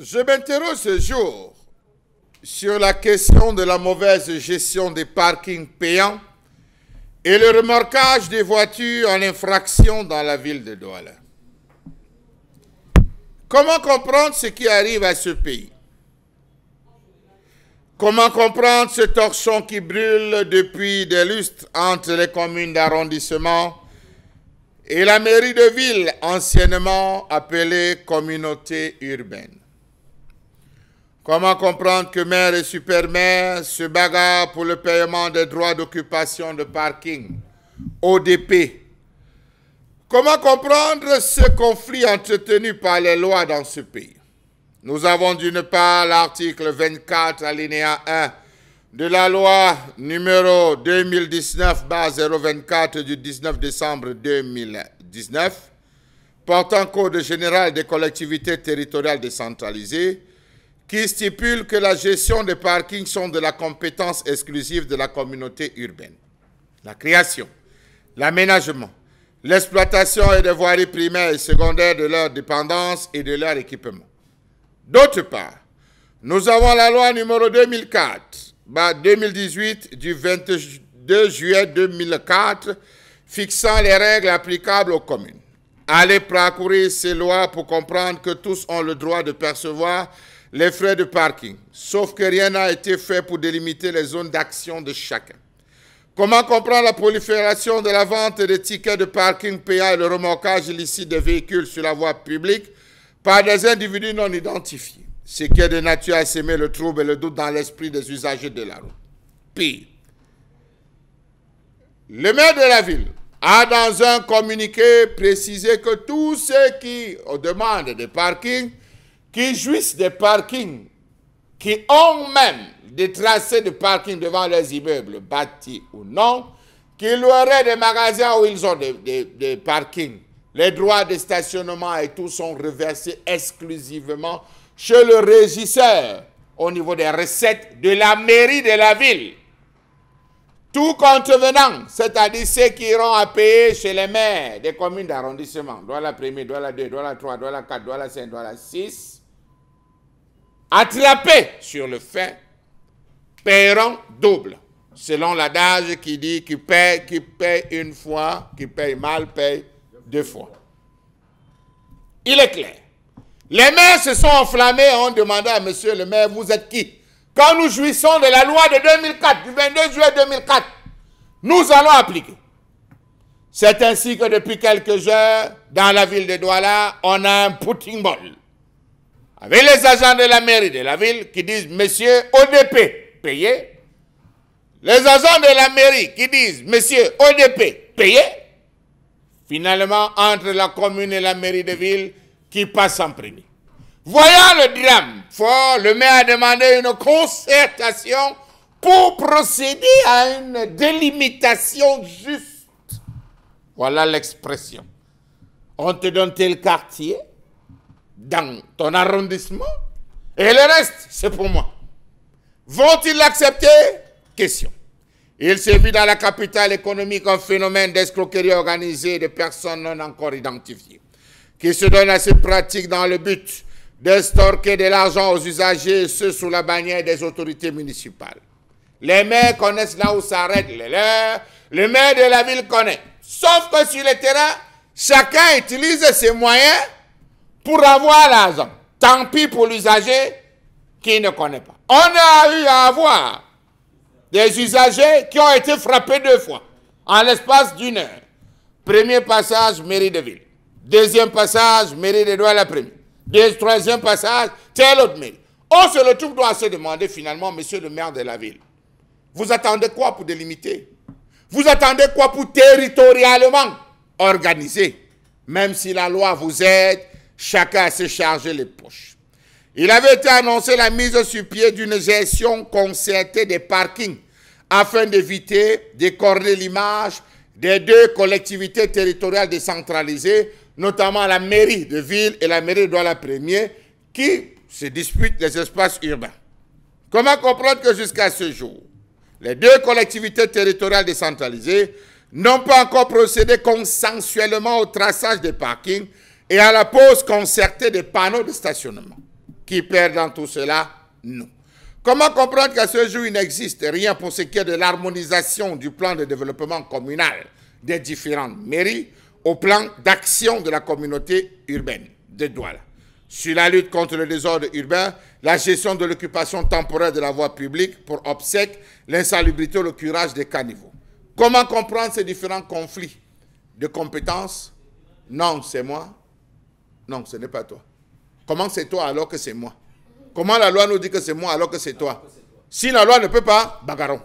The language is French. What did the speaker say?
Je m'interroge ce jour sur la question de la mauvaise gestion des parkings payants et le remorquage des voitures en infraction dans la ville de Douala. Comment comprendre ce qui arrive à ce pays Comment comprendre ce torchon qui brûle depuis des lustres entre les communes d'arrondissement et la mairie de ville, anciennement appelée communauté urbaine Comment comprendre que maire et super-maire se bagarrent pour le paiement des droits d'occupation de parking, ODP Comment comprendre ce conflit entretenu par les lois dans ce pays Nous avons d'une part l'article 24 alinéa 1 de la loi numéro 2019-024 du 19 décembre 2019 portant code général des collectivités territoriales décentralisées qui stipule que la gestion des parkings sont de la compétence exclusive de la communauté urbaine. La création, l'aménagement, l'exploitation et les voiries primaires et secondaires de leur dépendance et de leur équipement. D'autre part, nous avons la loi numéro 2004-2018 bah, du 22 juillet 2004 fixant les règles applicables aux communes. Allez parcourir ces lois pour comprendre que tous ont le droit de percevoir les frais de parking, sauf que rien n'a été fait pour délimiter les zones d'action de chacun. Comment comprendre la prolifération de la vente des tickets de parking payants et le remorquage illicite des véhicules sur la voie publique par des individus non identifiés, ce qui est de nature à s'aimer le trouble et le doute dans l'esprit des usagers de la route. P. le maire de la ville a dans un communiqué précisé que tous ceux qui demandent des parkings qui jouissent des parkings, qui ont même des tracés de parking devant leurs immeubles, bâtis ou non, qui y aurait des magasins où ils ont des, parkings. Les droits de stationnement et tout sont reversés exclusivement chez le régisseur au niveau des recettes de la mairie de la ville. Tout contrevenant, c'est-à-dire ceux qui iront à payer chez les maires des communes d'arrondissement, doit la 1 doit la 2, doit la 3, doit la 4, doit la 5, doit la 6, Attrapés sur le fait, paieront double, selon l'adage qui dit qui paye, qui paye une fois, qui paye mal, paye deux fois. Il est clair. Les maires se sont enflammés en ont demandé à monsieur le maire, vous êtes qui Quand nous jouissons de la loi de 2004, du 22 juillet 2004, nous allons appliquer. C'est ainsi que depuis quelques heures, dans la ville de Douala, on a un putting ball avec les agents de la mairie de la ville qui disent Monsieur ODP, payez. Les agents de la mairie qui disent Monsieur ODP, payez. Finalement, entre la commune et la mairie de ville qui passe en premier. Voyant le drame fort, le maire a demandé une concertation pour procéder à une délimitation juste. Voilà l'expression. On te donne tel quartier, dans ton arrondissement et le reste, c'est pour moi. Vont-ils l'accepter Question. Il se vit dans la capitale économique un phénomène d'escroquerie organisée de personnes non encore identifiées, qui se donne à ces pratiques dans le but d'estorquer de l'argent aux usagers, sous la bannière des autorités municipales. Les maires connaissent là où s'arrête les leurs, le maire de la ville connaît. Sauf que sur le terrain, chacun utilise ses moyens pour avoir l'argent. Tant pis pour l'usager qui ne connaît pas. On a eu à avoir des usagers qui ont été frappés deux fois en l'espace d'une heure. Premier passage, mairie de ville. Deuxième passage, mairie de la la première. troisième passage, tel autre mairie. On se trouve, doit se demander finalement, monsieur le maire de la ville, vous attendez quoi pour délimiter Vous attendez quoi pour territorialement organiser Même si la loi vous aide, chacun à se charger les poches. Il avait été annoncé la mise sur pied d'une gestion concertée des parkings afin d'éviter d'écorner l'image des deux collectivités territoriales décentralisées, notamment la mairie de ville et la mairie de la Premier, qui se disputent les espaces urbains. Comment comprendre que jusqu'à ce jour, les deux collectivités territoriales décentralisées n'ont pas encore procédé consensuellement au traçage des parkings et à la pose concertée des panneaux de stationnement. Qui perd dans tout cela Nous. Comment comprendre qu'à ce jour, il n'existe rien pour ce qui est de l'harmonisation du plan de développement communal des différentes mairies au plan d'action de la communauté urbaine de Douala sur la lutte contre le désordre urbain, la gestion de l'occupation temporaire de la voie publique pour obsèques, l'insalubrité, ou le curage des caniveaux. Comment comprendre ces différents conflits de compétences Non, c'est moi, non, ce n'est pas toi. Comment c'est toi alors que c'est moi Comment la loi nous dit que c'est moi alors que c'est toi Si la loi ne peut pas, bagaron.